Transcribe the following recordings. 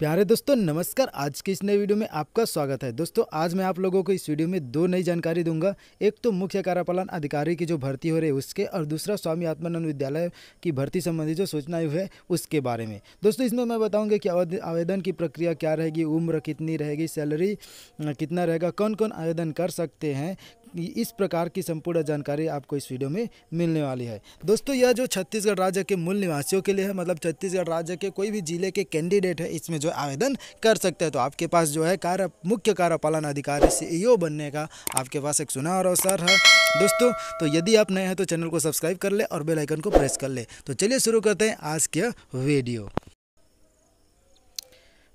प्यारे दोस्तों नमस्कार आज की इस नए वीडियो में आपका स्वागत है दोस्तों आज मैं आप लोगों को इस वीडियो में दो नई जानकारी दूंगा एक तो मुख्य कार्यपालन अधिकारी की जो भर्ती हो रही है उसके और दूसरा स्वामी आत्मानंद विद्यालय की भर्ती संबंधी जो सूचनाएं है उसके बारे में दोस्तों इसमें मैं बताऊँगा कि आवेदन की प्रक्रिया क्या रहेगी उम्र कितनी रहेगी सैलरी कितना रहेगा कौन कौन आवेदन कर सकते हैं इस प्रकार की संपूर्ण जानकारी आपको इस वीडियो में मिलने वाली है दोस्तों यह जो छत्तीसगढ़ राज्य के मूल निवासियों के लिए है मतलब छत्तीसगढ़ राज्य के कोई भी जिले के कैंडिडेट है इसमें जो आवेदन कर सकते हैं तो आपके पास जो है कार्य मुख्य कार्यपालन अधिकारी सीईओ बनने का आपके पास एक सुना और अवसर है दोस्तों तो यदि आप नए हैं तो चैनल को सब्सक्राइब कर ले और बेलाइकन को प्रेस कर ले तो चलिए शुरू करते हैं आज के वीडियो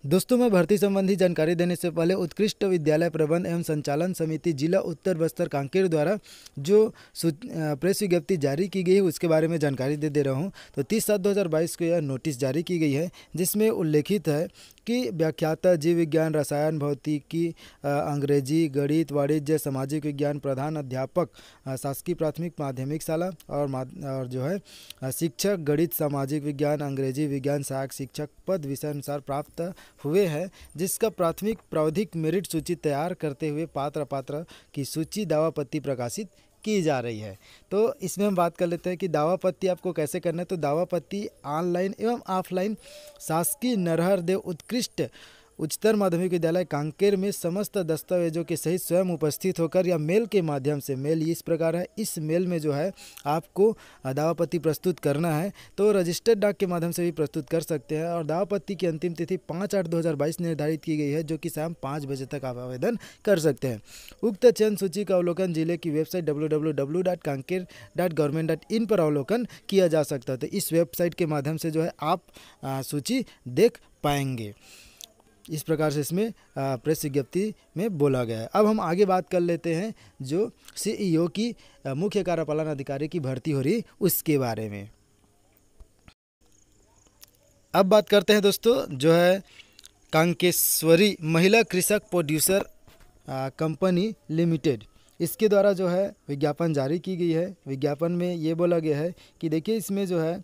दोस्तों मैं भर्ती संबंधी जानकारी देने से पहले उत्कृष्ट विद्यालय प्रबंध एवं संचालन समिति जिला उत्तर बस्तर कांकेर द्वारा जो प्रेस विज्ञप्ति जारी की गई है उसके बारे में जानकारी दे दे रहा हूँ तो तीस सात दो को यह नोटिस जारी की गई है जिसमें उल्लेखित है की व्याख्याता जीव विज्ञान रसायन भौतिकी अंग्रेजी गणित वाणिज्य सामाजिक विज्ञान प्रधान अध्यापक शासकीय प्राथमिक माध्यमिक शाला और और जो है शिक्षक गणित सामाजिक विज्ञान अंग्रेजी विज्ञान सहायक शिक्षक पद विषय अनुसार प्राप्त हुए हैं जिसका प्राथमिक प्रावधिक मेरिट सूची तैयार करते हुए पात्र पात्र की सूची दावापत्ति प्रकाशित की जा रही है तो इसमें हम बात कर लेते हैं कि दावा पत्ती आपको कैसे करना है तो दावा पत्ती ऑनलाइन एवं ऑफलाइन शासकीय नरहर देव उत्कृष्ट उच्चतर माध्यमिक विद्यालय कांकेर में समस्त दस्तावेजों के सहित स्वयं उपस्थित होकर या मेल के माध्यम से मेल इस प्रकार है इस मेल में जो है आपको दावापत्ति प्रस्तुत करना है तो रजिस्टर्ड डाक के माध्यम से भी प्रस्तुत कर सकते हैं और दावापत्ति की अंतिम तिथि पाँच आठ दो निर्धारित की गई है जो कि शाम पाँच बजे तक आप आवेदन कर सकते हैं उक्त चयन सूची का अवलोकन जिले की वेबसाइट डब्ल्यू पर अवलोकन किया जा सकता है तो इस वेबसाइट के माध्यम से जो है आप सूची देख पाएंगे इस प्रकार से इसमें प्रेस विज्ञप्ति में बोला गया है अब हम आगे बात कर लेते हैं जो सीईओ e की मुख्य कार्यपालन अधिकारी की भर्ती हो रही उसके बारे में अब बात करते हैं दोस्तों जो है कांकेश्वरी महिला कृषक प्रोड्यूसर कंपनी लिमिटेड इसके द्वारा जो है विज्ञापन जारी की गई है विज्ञापन में ये बोला गया है कि देखिए इसमें जो है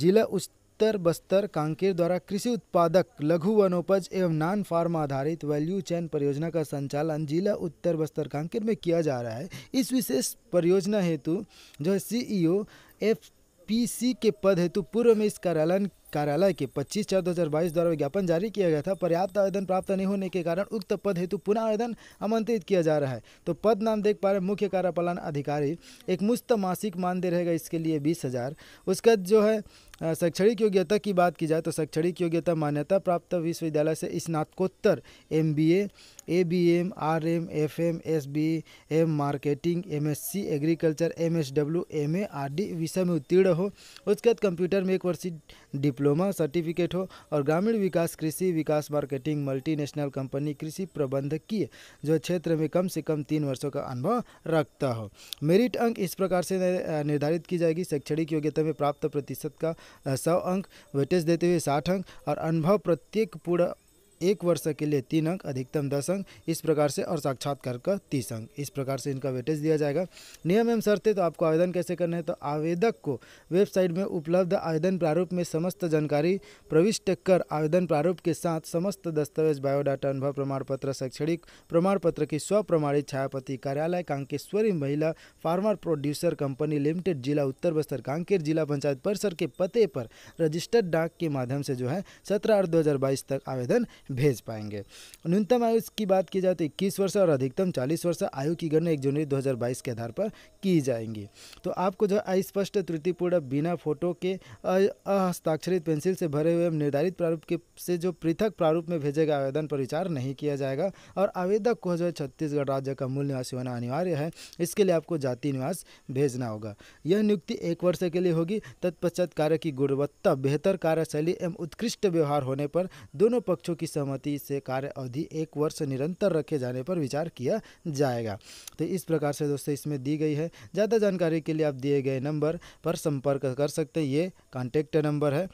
जिला उच्च उत्तर बस्तर कांकेर द्वारा कृषि उत्पादक लघु वनोपज एवं नान फार्म आधारित वैल्यू चैन परियोजना का संचालन जिला उत्तर बस्तर कांकेर में किया जा रहा है इस विशेष परियोजना हेतु जो है सीईओ एफ पीसी के पद हेतु पूर्व में इस कार्यालय कार्यालय के 25 चार 2022 द्वारा विज्ञापन जारी किया गया था पर्याप्त आवेदन प्राप्त नहीं होने के कारण उक्त पद हेतु पुनः आवेदन आमंत्रित किया जा रहा है तो पद नाम देख पा रहे मुख्य कार्यपालन अधिकारी एक मुस्त मासिक मानदेय रहेगा इसके लिए बीस हज़ार उसका जो है शैक्षणिक योग्यता की बात की जाए तो शैक्षणिक योग्यता मान्यता प्राप्त विश्वविद्यालय से स्नातकोत्तर M B A A B M R M F M S B M marketing M S C agriculture M S W M A R D विषय में उत्तीर्ण हो उसके बाद कंप्यूटर में एक वर्षीय डिप्लोमा सर्टिफिकेट हो और ग्रामीण विकास कृषि विकास मार्केटिंग मल्टीनेशनल कंपनी कृषि प्रबंधकीय जो क्षेत्र में कम से कम तीन वर्षों का अनुभव रखता हो मेरिट अंक इस प्रकार से निर्धारित की जाएगी शैक्षणिक योग्यता में प्राप्त प्रतिशत का सौ अंक वेटेज देते हुए साठ अंक और अनुभव प्रत्येक पूरा एक वर्ष के लिए तीन अंक अधिकतम दस अंक इस प्रकार से और साक्षात्कार का तीस अंक इस प्रकार से इनका वेटेज दिया जाएगा नियम एवं शर्तें तो आपको आवेदन कैसे करना है तो आवेदक को वेबसाइट में उपलब्ध आवेदन प्रारूप में समस्त जानकारी प्रविष्ट कर आवेदन प्रारूप के साथ समस्त दस्तावेज बायोडाटा अनुभव प्रमाण पत्र शैक्षणिक प्रमाण पत्र की स्वप्रमाणित छायापति कार्यालय कांकेश्वरी महिला फार्मर प्रोड्यूसर कंपनी लिमिटेड जिला उत्तर बस्तर कांकेर जिला पंचायत परिसर के पते पर रजिस्टर्ड डाक के माध्यम से जो है सत्रह आठ दो तक आवेदन भेज पाएंगे न्यूनतम आयु की बात की जाए तो इक्कीस वर्ष और अधिकतम चालीस वर्ष आयु की गणना एक जनवरी दो के आधार पर की जाएंगी तो आपको जो अस्पष्ट त्रुटिपूर्ण बिना फोटो के अहस्ताक्षरित पेंसिल से भरे हुए निर्धारित प्रारूप के से जो पृथक प्रारूप में भेजे गए आवेदन पर विचार नहीं किया जाएगा और आवेदक को जो छत्तीसगढ़ राज्य का मूल निवासी होना अनिवार्य है इसके लिए आपको जाति निवास भेजना होगा यह नियुक्ति एक वर्ष के लिए होगी तत्पश्चात कार्य की गुणवत्ता बेहतर कार्यशैली एवं उत्कृष्ट व्यवहार होने पर दोनों पक्षों की सहमति से कार्य अवधि एक वर्ष निरंतर रखे जाने पर विचार किया जाएगा तो इस प्रकार से दोस्तों इसमें दी गई है ज़्यादा जानकारी के लिए आप दिए गए नंबर पर संपर्क कर सकते हैं ये कॉन्टेक्ट नंबर है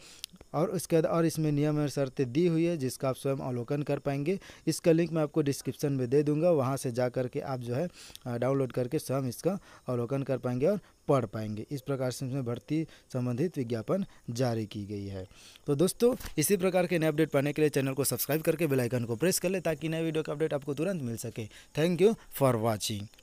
और उसके बाद और इसमें नियम और शर्तें दी हुई है जिसका आप स्वयं अवलोकन कर पाएंगे इसका लिंक मैं आपको डिस्क्रिप्शन में दे दूंगा वहाँ से जा करके आप जो है डाउनलोड करके स्वयं इसका अवलोकन कर पाएंगे और पढ़ पाएंगे इस प्रकार से इसमें भर्ती संबंधित विज्ञापन जारी की गई है तो दोस्तों इसी प्रकार के नए अपडेट पाने के लिए चैनल को सब्सक्राइब करके बेलाइकन को प्रेस कर ले ताकि नए वीडियो का अपडेट आपको तुरंत मिल सके थैंक यू फॉर वॉचिंग